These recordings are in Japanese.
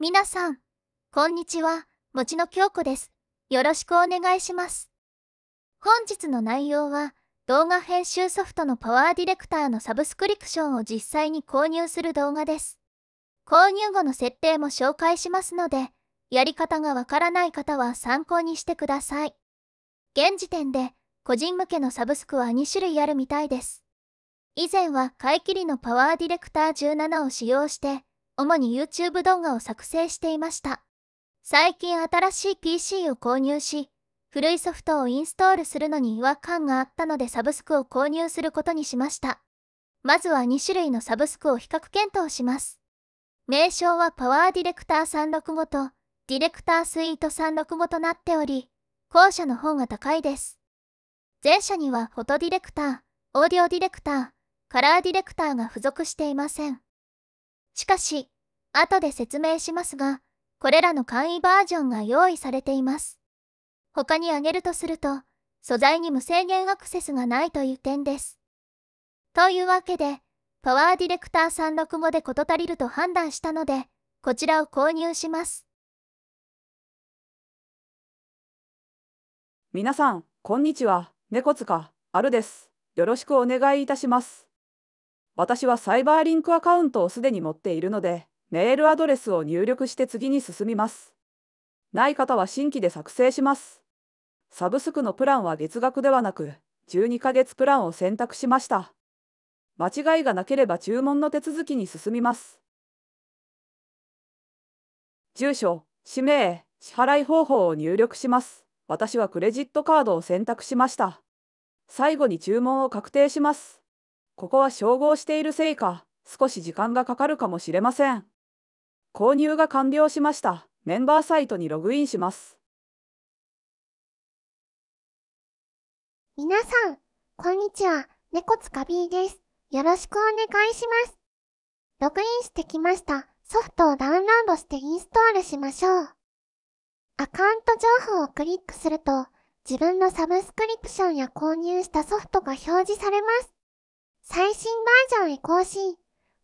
皆さん、こんにちは、もちの京子です。よろしくお願いします。本日の内容は、動画編集ソフトのパワーディレクターのサブスクリプションを実際に購入する動画です。購入後の設定も紹介しますので、やり方がわからない方は参考にしてください。現時点で、個人向けのサブスクは2種類あるみたいです。以前は買い切りのパワーディレクター17を使用して、主に YouTube 動画を作成していました。最近新しい PC を購入し、古いソフトをインストールするのに違和感があったのでサブスクを購入することにしました。まずは2種類のサブスクを比較検討します。名称はパワーディレクター365とディレクタースイート365となっており、後者の方が高いです。前者にはフォトディレクター、オーディオディレクター、カラーディレクターが付属していません。しかし、後で説明しますが、これらの簡易バージョンが用意されています。他に挙げるとすると、素材に無制限アクセスがないという点です。というわけで、パワーディレクター365で事足りると判断したので、こちらを購入します。皆さん、こんにちは。猫塚、あるです。よろしくお願いいたします。私はサイバーリンクアカウントをすでに持っているので、メールアドレスを入力して次に進みます。ない方は新規で作成します。サブスクのプランは月額ではなく、12ヶ月プランを選択しました。間違いがなければ注文の手続きに進みます。住所、氏名、支払い方法を入力します。私はクレジットカードを選択しました。最後に注文を確定します。ここは照合しているせいか、少し時間がかかるかもしれません。購入が完了しました。メンバーサイトにログインします。皆さん、こんにちは。猫つかびーです。よろしくお願いします。ログインしてきました。ソフトをダウンロードしてインストールしましょう。アカウント情報をクリックすると、自分のサブスクリプションや購入したソフトが表示されます。最新バージョンへ更新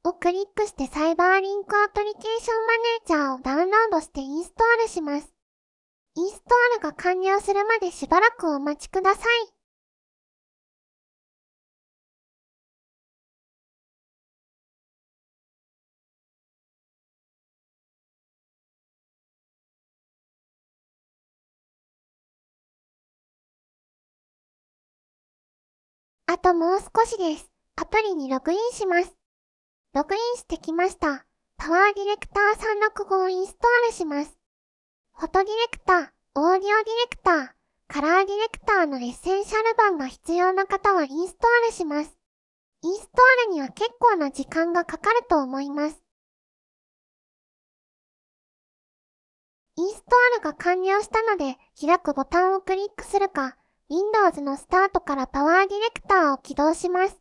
をクリックしてサイバーリンクアプリケーションマネージャーをダウンロードしてインストールします。インストールが完了するまでしばらくお待ちください。あともう少しです。アプリにログインします。ログインしてきました。パワーディレクター365をインストールします。フォトディレクター、オーディオディレクター、カラーディレクターのエッセンシャル版が必要な方はインストールします。インストールには結構な時間がかかると思います。インストールが完了したので、開くボタンをクリックするか、Windows のスタートからパワーディレクターを起動します。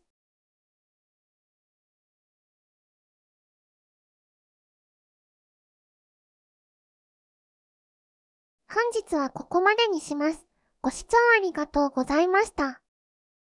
本日はここまでにします。ご視聴ありがとうございました。